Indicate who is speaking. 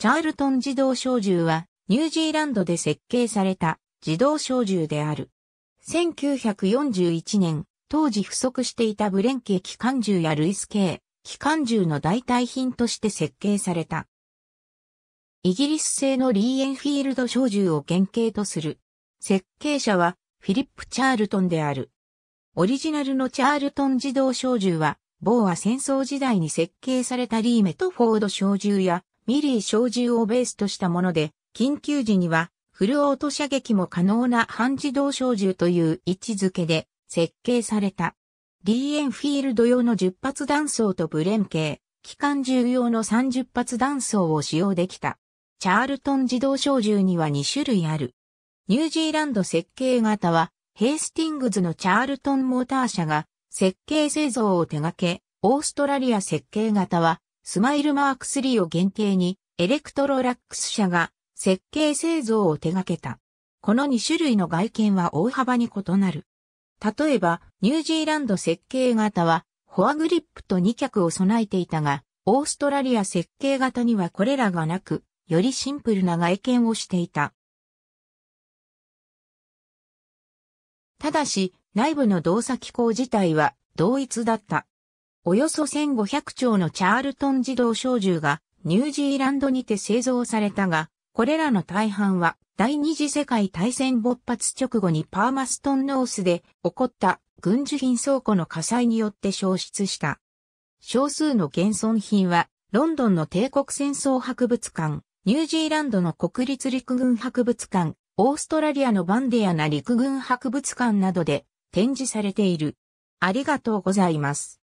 Speaker 1: チャールトン自動小銃はニュージーランドで設計された自動小銃である。1941年、当時不足していたブレンケ機関銃やルイス系機関銃の代替品として設計された。イギリス製のリーエンフィールド小銃を原型とする。設計者はフィリップ・チャールトンである。オリジナルのチャールトン自動小銃は、某は戦争時代に設計されたリーメトフォード小銃や、ミリー小銃をベースとしたもので、緊急時にはフルオート射撃も可能な半自動小銃という位置づけで設計された。リーエンフィールド用の10発弾倉とブレン系、機関銃用の30発弾倉を使用できた。チャールトン自動小銃には2種類ある。ニュージーランド設計型は、ヘイスティングズのチャールトンモーター社が設計製造を手掛け、オーストラリア設計型は、スマイルマーク3を原型に、エレクトロラックス社が設計製造を手掛けた。この2種類の外見は大幅に異なる。例えば、ニュージーランド設計型は、フォアグリップと2脚を備えていたが、オーストラリア設計型にはこれらがなく、よりシンプルな外見をしていた。ただし、内部の動作機構自体は同一だった。およそ1500丁のチャールトン自動小銃がニュージーランドにて製造されたが、これらの大半は第二次世界大戦勃発直後にパーマストンノースで起こった軍需品倉庫の火災によって消失した。少数の現存品はロンドンの帝国戦争博物館、ニュージーランドの国立陸軍博物館、オーストラリアのバンディアナ陸軍博物館などで展示されている。ありがとうございます。